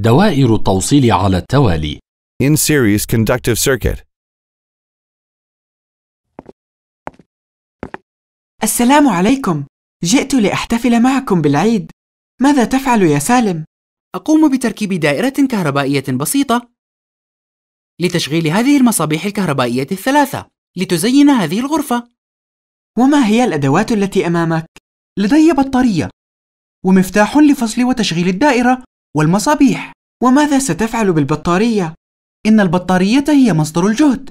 دوائر التوصيل على التوالي. In series conductive circuit. السلام عليكم. جئت لأحتفل معكم بالعيد. ماذا تفعل يا سالم؟ أقوم بتركيب دائرة كهربائية بسيطة لتشغيل هذه المصابيح الكهربائية الثلاثة لتزين هذه الغرفة. وما هي الأدوات التي أمامك؟ لدي بطارية ومفتاح لفصل وتشغيل الدائرة والمصابيح وماذا ستفعل بالبطارية؟ إن البطارية هي مصدر الجهد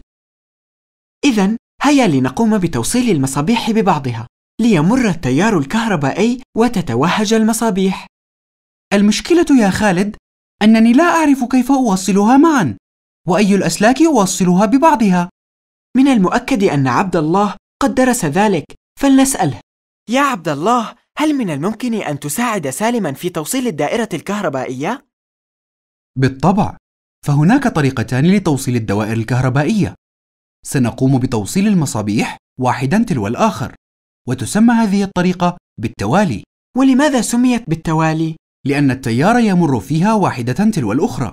إذا هيا لنقوم بتوصيل المصابيح ببعضها ليمر التيار الكهربائي وتتوهج المصابيح المشكلة يا خالد أنني لا أعرف كيف أوصلها معا وأي الأسلاك أوصلها ببعضها من المؤكد أن عبد الله قد درس ذلك فلنسأله يا عبد الله هل من الممكن أن تساعد سالما في توصيل الدائرة الكهربائية؟ بالطبع، فهناك طريقتان لتوصيل الدوائر الكهربائية. سنقوم بتوصيل المصابيح واحدا تلو الآخر، وتسمى هذه الطريقة بالتوالي. ولماذا سميت بالتوالي؟ لأن التيار يمر فيها واحدة تلو الأخرى.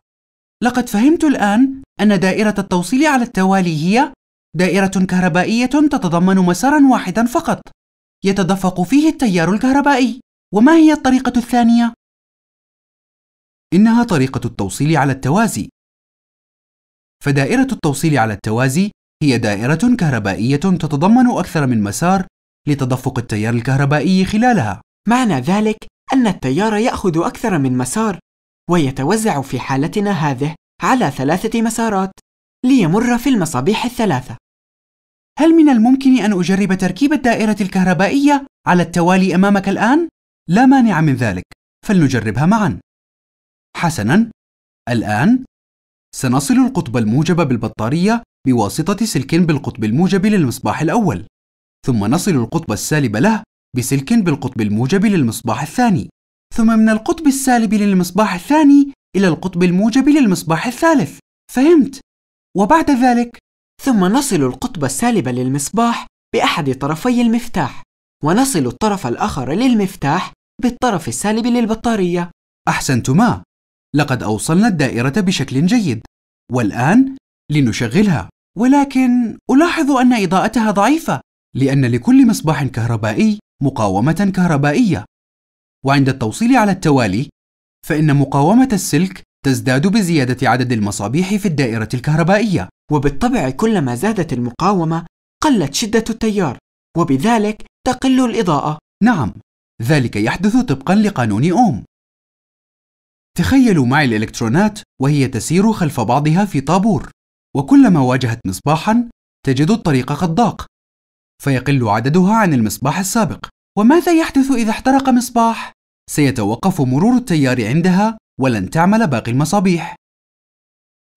لقد فهمت الآن أن دائرة التوصيل على التوالي هي دائرة كهربائية تتضمن مسارا واحدا فقط. يتدفق فيه التيار الكهربائي وما هي الطريقة الثانية؟ إنها طريقة التوصيل على التوازي فدائرة التوصيل على التوازي هي دائرة كهربائية تتضمن أكثر من مسار لتدفق التيار الكهربائي خلالها معنى ذلك أن التيار يأخذ أكثر من مسار ويتوزع في حالتنا هذه على ثلاثة مسارات ليمر في المصابيح الثلاثة هل من الممكن أن أجرب تركيب الدائرة الكهربائية على التوالي أمامك الآن؟ لا مانع من ذلك، فلنجربها معا. حسنا، الآن سنصل القطب الموجب بالبطارية بواسطة سلك بالقطب الموجب للمصباح الأول، ثم نصل القطب السالب له بسلك بالقطب الموجب للمصباح الثاني، ثم من القطب السالب للمصباح الثاني إلى القطب الموجب للمصباح الثالث. فهمت؟ وبعد ذلك ثم نصل القطب السالب للمصباح بأحد طرفي المفتاح ونصل الطرف الآخر للمفتاح بالطرف السالب للبطارية أحسنتما لقد أوصلنا الدائرة بشكل جيد والآن لنشغلها ولكن ألاحظ أن إضاءتها ضعيفة لأن لكل مصباح كهربائي مقاومة كهربائية وعند التوصيل على التوالي فإن مقاومة السلك تزداد بزيادة عدد المصابيح في الدائرة الكهربائية وبالطبع كلما زادت المقاومة قلت شدة التيار وبذلك تقل الإضاءة نعم ذلك يحدث طبقا لقانون أوم تخيلوا معي الإلكترونات وهي تسير خلف بعضها في طابور وكلما واجهت مصباحا تجد الطريق قد ضاق فيقل عددها عن المصباح السابق وماذا يحدث إذا احترق مصباح؟ سيتوقف مرور التيار عندها ولن تعمل باقي المصابيح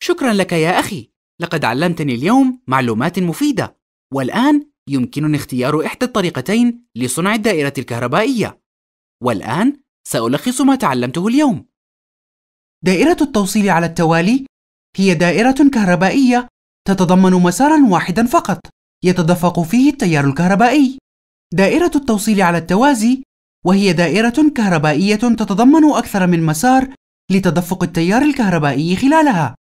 شكرا لك يا أخي لقد علمتني اليوم معلومات مفيدة والآن يمكنني اختيار إحدى الطريقتين لصنع الدائرة الكهربائية والآن سألخص ما تعلمته اليوم دائرة التوصيل على التوالي هي دائرة كهربائية تتضمن مسارا واحدا فقط يتدفق فيه التيار الكهربائي دائرة التوصيل على التوازي وهي دائرة كهربائية تتضمن أكثر من مسار لتدفق التيار الكهربائي خلالها